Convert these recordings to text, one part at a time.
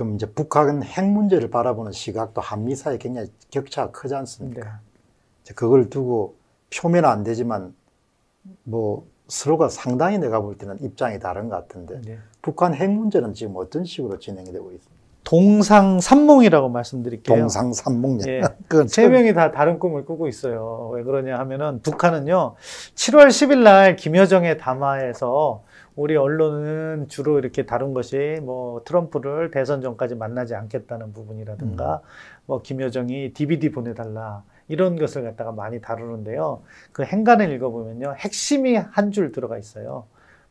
지금 이제 북한 핵 문제를 바라보는 시각도 한미 사이 굉장히 격차가 크지 않습니까? 네. 그걸 두고 표면 안 되지만 뭐 서로가 상당히 내가 볼 때는 입장이 다른 것 같은데 네. 북한 핵 문제는 지금 어떤 식으로 진행이 되고 있습니까? 동상 삼몽이라고 말씀드릴게요. 동상 삼몽. 예. 그건 세 명이 다 다른 꿈을 꾸고 있어요. 왜 그러냐 하면은 북한은요, 7월 10일 날 김여정의 담화에서 우리 언론은 주로 이렇게 다룬 것이 뭐 트럼프를 대선 전까지 만나지 않겠다는 부분이라든가 음. 뭐 김여정이 DVD 보내달라 이런 것을 갖다가 많이 다루는데요. 그 행간을 읽어보면요. 핵심이 한 줄 들어가 있어요.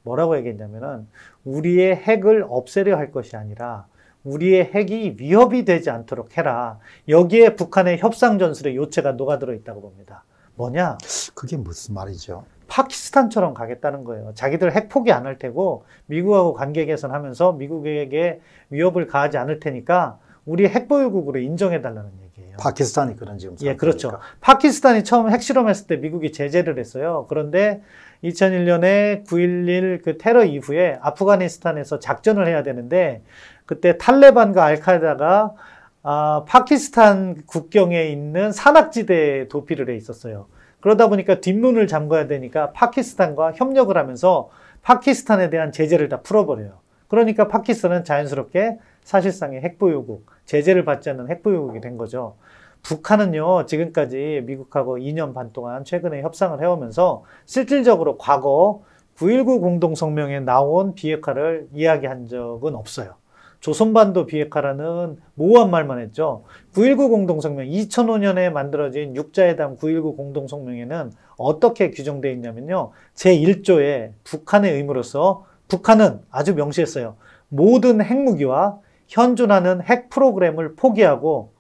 뭐라고 얘기했냐면은 우리의 핵을 없애려 할 것이 아니라 우리의 핵이 위협이 되지 않도록 해라. 여기에 북한의 협상 전술의 요체가 녹아들어 있다고 봅니다. 뭐냐? 그게 무슨 말이죠? 파키스탄처럼 가겠다는 거예요. 자기들 핵 포기 안 할 테고 미국하고 관계 개선하면서 미국에게 위협을 가하지 않을 테니까 우리 핵보유국으로 인정해달라는 얘기예요. 파키스탄이 그런 지금 예, 그렇죠. 파키스탄이 처음 핵실험했을 때 미국이 제재를 했어요. 그런데 2001년에 9.11 그 테러 이후에 아프가니스탄에서 작전을 해야 되는데 그때 탈레반과 알카에다가 아, 파키스탄 국경에 있는 산악지대에 도피를 해 있었어요. 그러다 보니까 뒷문을 잠가야 되니까 파키스탄과 협력을 하면서 파키스탄에 대한 제재를 다 풀어버려요. 그러니까 파키스탄은 자연스럽게 사실상의 핵보유국, 제재를 받지 않는 핵보유국이 된 거죠. 북한은요, 지금까지 미국하고 2년 반 동안 최근에 협상을 해오면서 실질적으로 과거 9.19 공동성명에 나온 비핵화를 이야기한 적은 없어요. 조선반도 비핵화라는 모호한 말만 했죠. 9.19 공동성명, 2005년에 만들어진 육자회담 9.19 공동성명에는 어떻게 규정되어 있냐면요. 제1조에 북한의 의무로서 북한은 아주 명시했어요. 모든 핵무기와 현존하는 핵 프로그램을 포기하고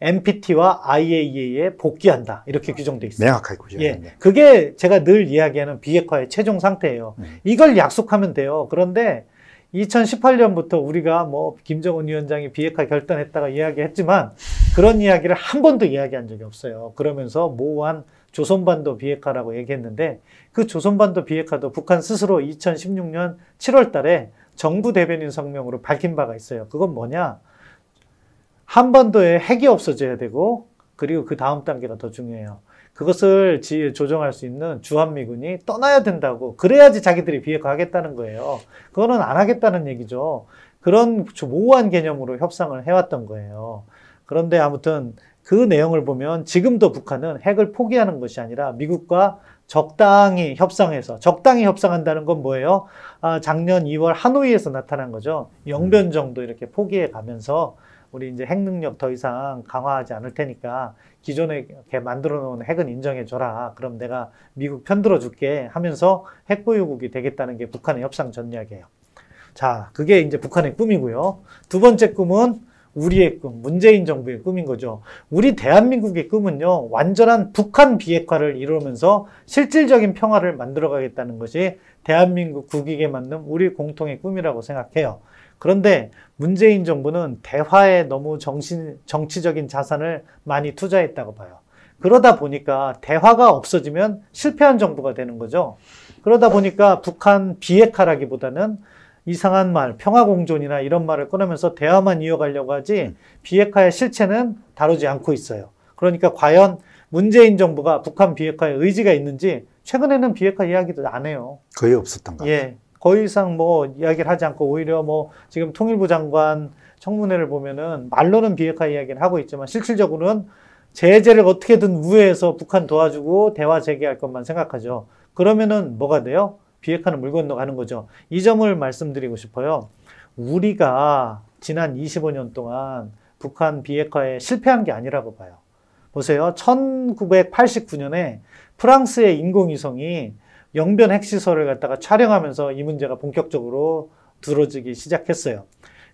NPT와 IAEA에 복귀한다. 이렇게 규정돼 있어요. 명확하게 구조. 예. 그게 제가 늘 이야기하는 비핵화의 최종 상태예요. 음. 이걸 약속하면 돼요. 그런데 2018년부터 우리가 뭐 김정은 위원장이 비핵화 결단했다가 이야기했지만 그런 이야기를 한 번도 이야기한 적이 없어요. 그러면서 모호한 조선반도 비핵화라고 얘기했는데 그 조선반도 비핵화도 북한 스스로 2016년 7월 달에 정부 대변인 성명으로 밝힌 바가 있어요. 그건 뭐냐? 한반도에 핵이 없어져야 되고 그리고 그 다음 단계가 더 중요해요. 그것을 지, 조정할 수 있는 주한미군이 떠나야 된다고 그래야지 자기들이 비핵화하겠다는 거예요. 그거는 안 하겠다는 얘기죠. 그런 모호한 개념으로 협상을 해왔던 거예요. 그런데 아무튼 그 내용을 보면 지금도 북한은 핵을 포기하는 것이 아니라 미국과 적당히 협상해서 적당히 협상한다는 건 뭐예요? 아, 작년 2월 하노이에서 나타난 거죠. 영변 음. 정도 이렇게 포기해 가면서 우리 이제 핵 능력 더 이상 강화하지 않을 테니까 기존에 만들어 놓은 핵은 인정해 줘라. 그럼 내가 미국 편들어 줄게 하면서 핵 보유국이 되겠다는 게 북한의 협상 전략이에요. 자, 그게 이제 북한의 꿈이고요. 두 번째 꿈은 우리의 꿈, 문재인 정부의 꿈인 거죠. 우리 대한민국의 꿈은요, 완전한 북한 비핵화를 이루면서 실질적인 평화를 만들어가겠다는 것이 대한민국 국익에 맞는 우리 공통의 꿈이라고 생각해요. 그런데 문재인 정부는 대화에 너무 정신, 정치적인 자산을 많이 투자했다고 봐요. 그러다 보니까 대화가 없어지면 실패한 정부가 되는 거죠. 그러다 보니까 북한 비핵화라기보다는 이상한 말, 평화공존이나 이런 말을 꺼내면서 대화만 이어가려고 하지 음. 비핵화의 실체는 다루지 않고 있어요. 그러니까 과연 문재인 정부가 북한 비핵화에 의지가 있는지 최근에는 비핵화 이야기도 안 해요. 거의 없었던 것 같아요. 예. 거의 이상 뭐 이야기를 하지 않고 오히려 뭐 지금 통일부 장관 청문회를 보면은 말로는 비핵화 이야기를 하고 있지만 실질적으로는 제재를 어떻게든 우회해서 북한 도와주고 대화 재개할 것만 생각하죠. 그러면은 뭐가 돼요? 비핵화는 물 건너가는 거죠. 이 점을 말씀드리고 싶어요. 우리가 지난 25년 동안 북한 비핵화에 실패한 게 아니라고 봐요. 보세요. 1989년에 프랑스의 인공위성이 영변 핵시설을 갖다가 촬영하면서 이 문제가 본격적으로 들어지기 시작했어요.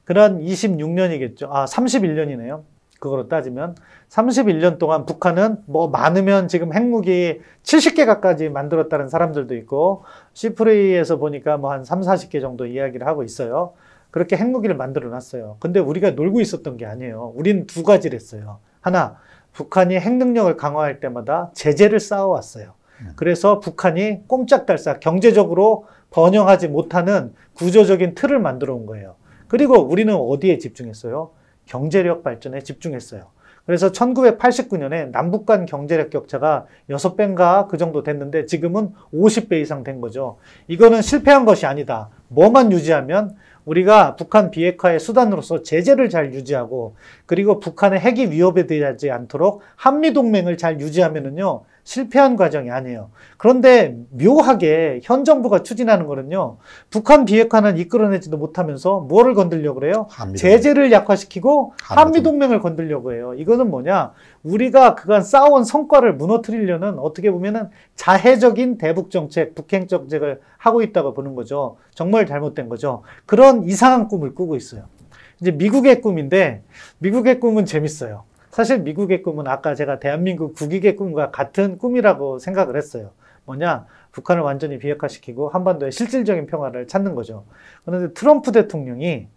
그런 26년이겠죠. 아, 31년이네요. 그거로 따지면 31년 동안 북한은 뭐 많으면 지금 핵무기 70개 가까지 만들었다는 사람들도 있고 시프레이에서 보니까 뭐 한 3, 40개 정도 이야기를 하고 있어요. 그렇게 핵무기를 만들어 놨어요. 근데 우리가 놀고 있었던 게 아니에요. 우린 두 가지를 했어요. 하나, 북한이 핵 능력을 강화할 때마다 제재를 쌓아왔어요. 음. 그래서 북한이 꼼짝달싹 경제적으로 번영하지 못하는 구조적인 틀을 만들어 온 거예요. 그리고 우리는 어디에 집중했어요? 경제력 발전에 집중했어요. 그래서 1989년에 남북 간 경제력 격차가 6배인가 그 정도 됐는데 지금은 50배 이상 된 거죠. 이거는 실패한 것이 아니다. 뭐만 유지하면 우리가 북한 비핵화의 수단으로서 제재를 잘 유지하고 그리고 북한의 핵이 위협에 대하지 않도록 한미 동맹을 잘 유지하면은요. 실패한 과정이 아니에요. 그런데 묘하게 현 정부가 추진하는 거는요. 북한 비핵화는 이끌어내지도 못하면서 뭐를 건들려고 그래요? 한미동맹. 제재를 약화시키고 한미동맹. 을 건들려고 해요. 이거는 뭐냐? 우리가 그간 쌓아온 성과를 무너뜨리려는 어떻게 보면은 자해적인 대북 정책, 북핵 정책을 하고 있다고 보는 거죠. 정말 잘못된 거죠. 그런 이상한 꿈을 꾸고 있어요. 이제 미국의 꿈인데 미국의 꿈은 재밌어요. 사실 미국의 꿈은 아까 제가 대한민국 국익의 꿈과 같은 꿈이라고 생각을 했어요. 뭐냐? 북한을 완전히 비핵화시키고 한반도의 실질적인 평화를 찾는 거죠. 그런데 트럼프 대통령이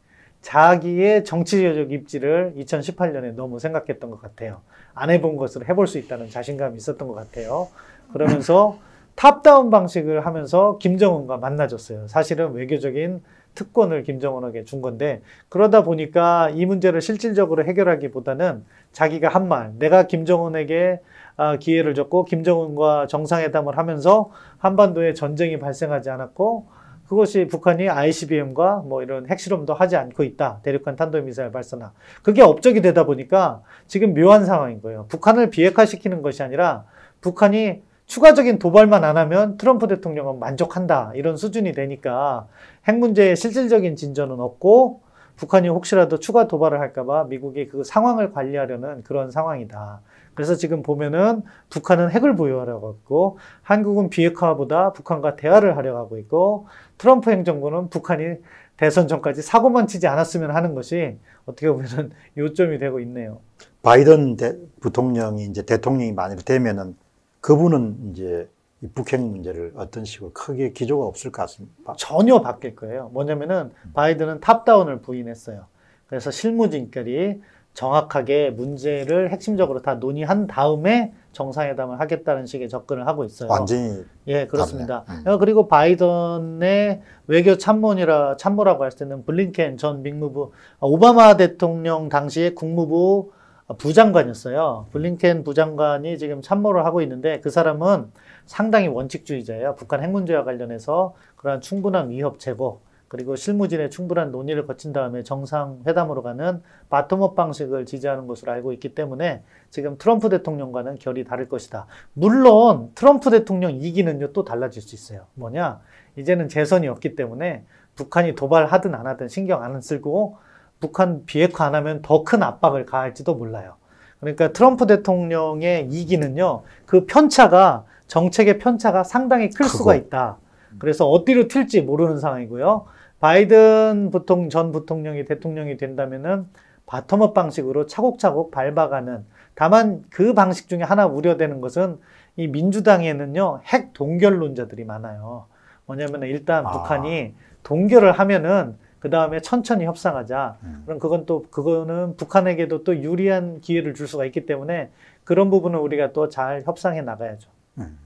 자기의 정치적 입지를 2018년에 너무 생각했던 것 같아요. 안 해본 것을 해볼 수 있다는 자신감이 있었던 것 같아요. 그러면서 탑다운 방식을 하면서 김정은과 만나줬어요 사실은 외교적인 특권을 김정은에게 준 건데 그러다 보니까 이 문제를 실질적으로 해결하기보다는 자기가 한 말, 내가 김정은에게 아, 기회를 줬고 김정은과 정상회담을 하면서 한반도에 전쟁이 발생하지 않았고 그것이 북한이 ICBM과 뭐 이런 핵실험도 하지 않고 있다. 대륙간 탄도미사일 발사나. 그게 업적이 되다 보니까 지금 묘한 상황인 거예요. 북한을 비핵화시키는 것이 아니라 북한이 추가적인 도발만 안 하면 트럼프 대통령은 만족한다 이런 수준이 되니까 핵 문제의 실질적인 진전은 없고 북한이 혹시라도 추가 도발을 할까봐 미국이 그 상황을 관리하려는 그런 상황이다. 그래서 지금 보면은 북한은 핵을 보유하려고 했고 한국은 비핵화보다 북한과 대화를 하려고 하고 있고 트럼프 행정부는 북한이 대선 전까지 사고만 치지 않았으면 하는 것이 어떻게 보면 요점이 되고 있네요. 바이든 대, 부통령이 이제 대통령이 만일 되면은 그분은 이제 북핵 문제를 어떤 식으로 크게 기조가 없을 것 같습니다. 전혀 바뀔 거예요. 뭐냐면은 바이든은 탑다운을 부인했어요. 그래서 실무진끼리 정확하게 문제를 핵심적으로 다 논의한 다음에 정상회담을 하겠다는 식의 접근을 하고 있어요. 완전히 예 그렇습니다. 음. 어, 그리고 바이든의 외교 참모니라 참모라고 할 때는 블링켄 전국 아, 오바마 대통령 당시에 국무부 아, 부장관이었어요. 블링켄 부장관이 지금 참모를 하고 있는데 그 사람은 상당히 원칙주의자예요. 북한 핵 문제와 관련해서 그러한 충분한 위협 제고 그리고 실무진의 충분한 논의를 거친 다음에 정상회담으로 가는 바텀업 방식을 지지하는 것으로 알고 있기 때문에 지금 트럼프 대통령과는 결이 다를 것이다. 물론 트럼프 대통령 이기는요 또 달라질 수 있어요. 뭐냐? 이제는 재선이 없기 때문에 북한이 도발하든 안 하든 신경 안 쓰고 북한 비핵화 안 하면 더 큰 압박을 가할지도 몰라요. 그러니까 트럼프 대통령의 이기는요, 그 편차가, 정책의 편차가 상당히 클 그거. 수가 있다. 그래서 어디로 튈지 모르는 상황이고요. 바이든 부통, 전 부통령이 대통령이 된다면은 바텀업 방식으로 차곡차곡 밟아가는, 다만 그 방식 중에 하나 우려되는 것은 이 민주당에는요, 핵 동결론자들이 많아요. 뭐냐면 일단 아. 북한이 동결을 하면은 그 다음에 천천히 협상하자. 음. 그럼 그건 또 그거는 북한에게도 또 유리한 기회를 줄 수가 있기 때문에 그런 부분은 우리가 또 잘 협상해 나가야죠. 음.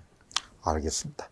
알겠습니다.